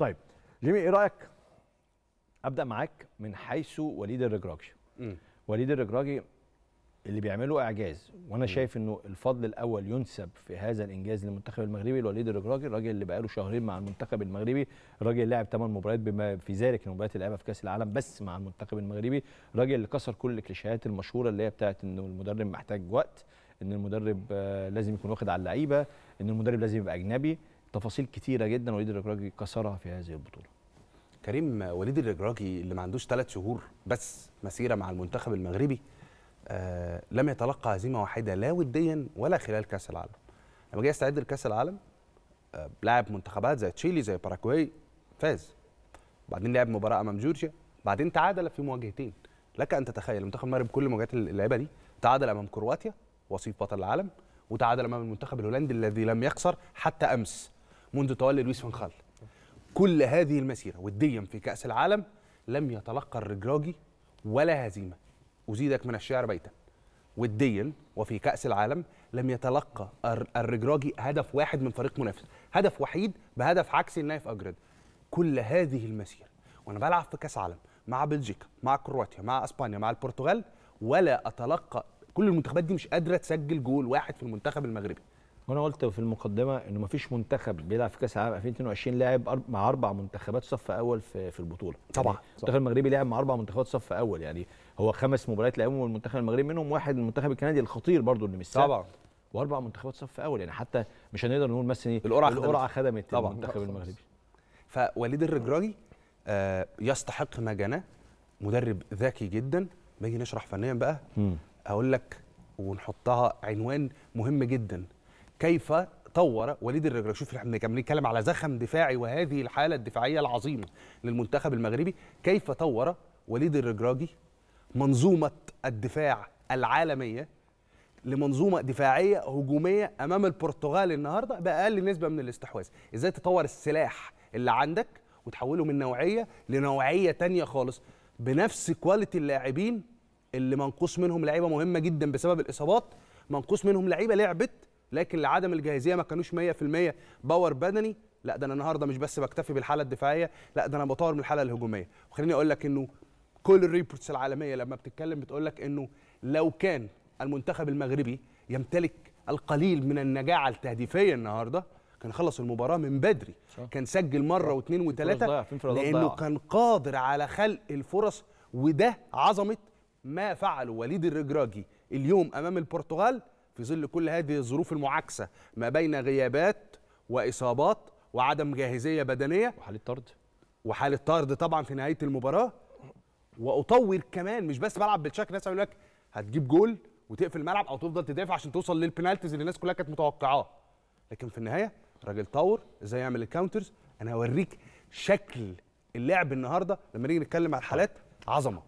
طيب جيمي ايه رايك ابدا معاك من حيث وليد الرجراجي وليد الرجراجي اللي بيعمله اعجاز وانا مم. شايف انه الفضل الاول ينسب في هذا الانجاز للمنتخب المغربي لوليد الرجراجي الراجل اللي بقاله شهرين مع المنتخب المغربي الراجل اللي لعب 8 مباريات بما في ذلك المباريات اللي لعبها في كاس العالم بس مع المنتخب المغربي الراجل اللي كسر كل الكليشيهات المشهوره اللي هي بتاعت انه المدرب محتاج وقت ان المدرب آه، لازم يكون واخد على اللعيبه ان المدرب لازم يبقى اجنبي تفاصيل كتيره جدا وليد الرجراجي كسرها في هذه البطوله كريم وليد الرجراجي اللي ما عندوش ثلاث شهور بس مسيره مع المنتخب المغربي آه لم يتلقى هزيمه واحده لا وديا ولا خلال كاس العالم لما جه يستعد لكاس العالم آه لعب منتخبات زي تشيلي زي باراكواي فاز وبعدين لعب مباراه امام جورجيا بعدين تعادل في مواجهتين لك ان تتخيل منتخب المغرب كل مواجهات اللعيبه دي تعادل امام كرواتيا وصيف بطل العالم وتعادل امام المنتخب الهولندي الذي لم يخسر حتى امس منذ تولي لويس فان خال كل هذه المسيرة وديا في كأس العالم لم يتلقى الرجراجي ولا هزيمة أزيدك من الشعر بيتا وديا وفي كأس العالم لم يتلقى الرجراجي هدف واحد من فريق منافس هدف وحيد بهدف عكسي لنايف أجرد كل هذه المسيرة وأنا بلعب في كأس عالم مع بلجيكا مع كرواتيا مع اسبانيا مع البرتغال ولا اتلقى كل المنتخبات دي مش قادره تسجل جول واحد في المنتخب المغربي وانا قلت في المقدمه انه ما فيش منتخب بيلعب في كاس العالم 2022 لاعب مع اربع منتخبات صف اول في, في البطوله يعني طبعا يعني المنتخب المغربي لعب مع اربع منتخبات صف اول يعني هو خمس مباريات لعبهم المنتخب المغربي منهم واحد المنتخب الكندي الخطير برضو اللي مش طبعا واربع منتخبات صف اول يعني حتى مش هنقدر نقول مثلا ايه القرعه القرعه خدمت طبعا المنتخب المغربي فوليد الرجراجي آه يستحق ما جناه مدرب ذكي جدا باجي نشرح فنيا بقى اقول لك ونحطها عنوان مهم جدا كيف طور وليد الرجراجي شوف احنا كنا بنتكلم على زخم دفاعي وهذه الحاله الدفاعيه العظيمه للمنتخب المغربي كيف طور وليد الرجراجي منظومه الدفاع العالميه لمنظومه دفاعيه هجوميه امام البرتغال النهارده باقل نسبه من الاستحواذ ازاي تطور السلاح اللي عندك وتحوله من نوعيه لنوعيه تانية خالص بنفس كواليتي اللاعبين اللي منقوص منهم لعيبه مهمه جدا بسبب الاصابات منقوص منهم لعيبه لعبت لكن لعدم الجاهزيه ما كانوش 100% باور بدني لا ده انا النهارده مش بس بكتفي بالحاله الدفاعيه لا ده انا بطور من الحاله الهجوميه وخليني اقول لك انه كل الريبورتس العالميه لما بتتكلم بتقول لك انه لو كان المنتخب المغربي يمتلك القليل من النجاعه التهديفيه النهارده كان خلص المباراه من بدري صح. كان سجل مره واثنين وثلاثه لانه كان قادر على خلق الفرص وده عظمه ما فعله وليد الرجراجي اليوم امام البرتغال في ظل كل هذه الظروف المعاكسه ما بين غيابات واصابات وعدم جاهزيه بدنيه وحاله طرد وحاله طرد طبعا في نهايه المباراه واطور كمان مش بس بلعب بالشكل ناس يقول لك هتجيب جول وتقفل الملعب او تفضل تدافع عشان توصل للبنالتيز اللي الناس كلها كانت متوقعاه لكن في النهايه راجل طور ازاي يعمل الكاونترز انا هوريك شكل اللعب النهارده لما نيجي نتكلم على الحالات عظمه